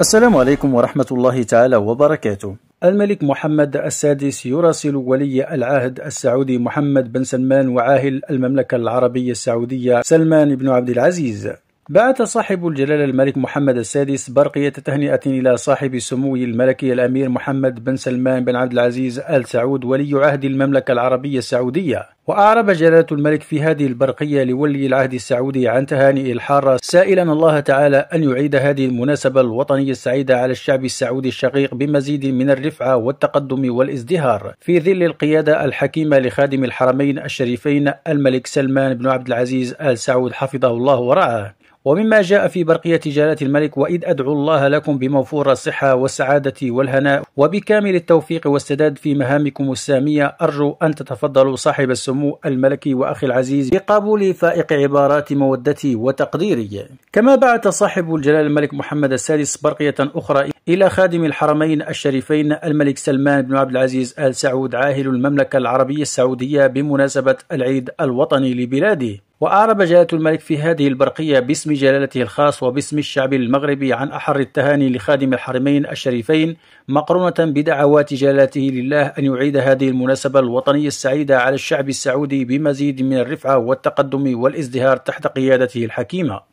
السلام عليكم ورحمة الله تعالى وبركاته. الملك محمد السادس يراسل ولي العهد السعودي محمد بن سلمان وعاهل المملكة العربية السعودية سلمان بن عبد العزيز. بعث صاحب الجلالة الملك محمد السادس برقية تهنئة إلى صاحب سمو الملكي الأمير محمد بن سلمان بن عبد العزيز آل سعود ولي عهد المملكة العربية السعودية وأعرب جلالة الملك في هذه البرقية لولي العهد السعودي عن تهانئ الحارة سائلا الله تعالى أن يعيد هذه المناسبة الوطنية السعيدة على الشعب السعودي الشقيق بمزيد من الرفعة والتقدم والازدهار في ظل القيادة الحكيمة لخادم الحرمين الشريفين الملك سلمان بن عبد العزيز آل سعود حفظه الله ورعاه ومما جاء في برقية جلالة الملك وإذ أدعو الله لكم بموفور الصحة والسعادة والهناء وبكامل التوفيق والسداد في مهامكم السامية أرجو أن تتفضلوا صاحب السمو سمو الملكي وأخي العزيز بقبول فائق عبارات مودتي وتقديري كما بعث صاحب الجلالة الملك محمد السادس برقية أخرى إلى خادم الحرمين الشريفين الملك سلمان بن عبد العزيز آل سعود عاهل المملكة العربية السعودية بمناسبة العيد الوطني لبلاده وأعرب جلالة الملك في هذه البرقية باسم جلالته الخاص وباسم الشعب المغربي عن أحر التهاني لخادم الحرمين الشريفين مقرونة بدعوات جلالته لله أن يعيد هذه المناسبة الوطنية السعيدة على الشعب السعودي بمزيد من الرفعة والتقدم والازدهار تحت قيادته الحكيمة